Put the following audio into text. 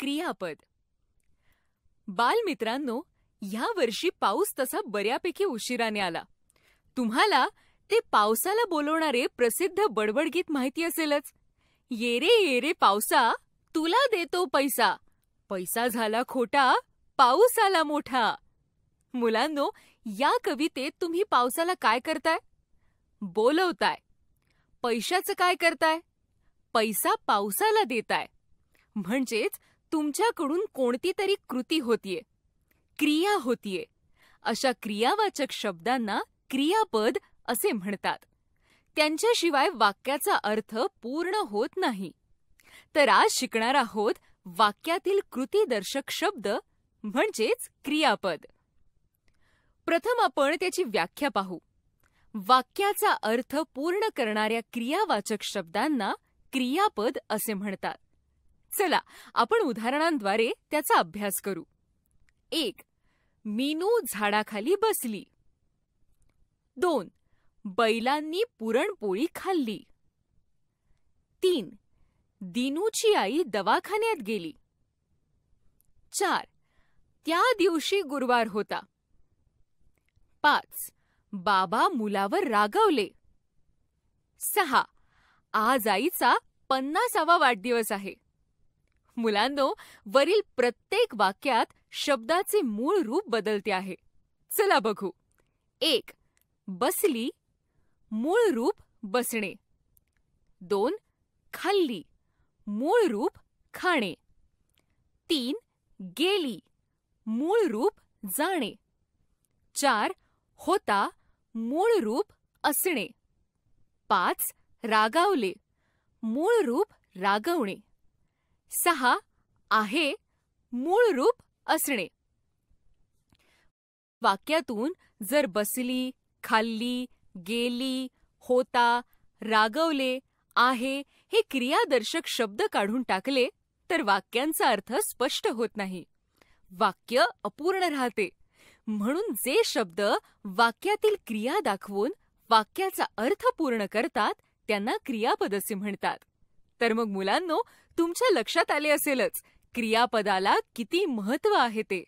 क्रियापद बालमित्रांनो ह्या वर्षी पाऊस तसा बऱ्यापैकी उशिराने आला तुम्हाला ते पावसाला बोलवणारे प्रसिद्ध बडबडगीत माहिती असेलच ये रे ये रे पावसा तुला देतो पैसा पैसा झाला खोटा पाऊस आला मोठा मुलांनो या कवितेत तुम्ही पावसाला काय करताय बोलवताय पैशाचं काय करताय पैसा पावसाला देताय म्हणजेच तुमच्याकडून कोणती तरी कृती होतीये क्रिया होतीये अशा क्रियावाचक शब्दांना क्रियापद असे म्हणतात त्यांच्याशिवाय वाक्याचा अर्थ पूर्ण होत नाही तर आज शिकणार आहोत वाक्यातील कृतीदर्शक शब्द म्हणजेच क्रियापद प्रथम आपण त्याची व्याख्या पाहू वाक्याचा अर्थ पूर्ण करणाऱ्या क्रियावाचक शब्दांना क्रियापद असे म्हणतात चला आपण उदाहरणांद्वारे त्याचा अभ्यास करू एक मीनू झाडाखाली बसली दोन बैलांनी पुरणपोळी खाल्ली तीन दिनूची आई दवाखान्यात गेली चार त्या दिवशी गुरुवार होता पाच बाबा मुलावर रागवले सहा आज आईचा पन्नासावा वाढदिवस आहे मुलांनो वरील प्रत्येक वाक्यात शब्दाचे मूळ रूप बदलते आहे चला बघू एक बसली मूळ रूप बसणे दोन खाल्ली मूळ रूप खाणे तीन गेली मूळ रूप जाणे चार होता मूळ रूप असणे पाच रागावले मूळ रूप रागवणे सहा आहे मूळ रूप असणे वाक्यातून जर बसली खाल्ली गेली होता रागवले आहे हे क्रियादर्शक शब्द काढून टाकले तर वाक्यांचा अर्थ स्पष्ट होत नाही वाक्य अपूर्ण राहते म्हणून जे शब्द वाक्यातील क्रिया दाखवून वाक्याचा अर्थ पूर्ण करतात त्यांना क्रियापद म्हणतात तर मग मुलांनो, तुमच्या लक्षात आले असेलच क्रियापदाला किती महत्त्व आहे ते.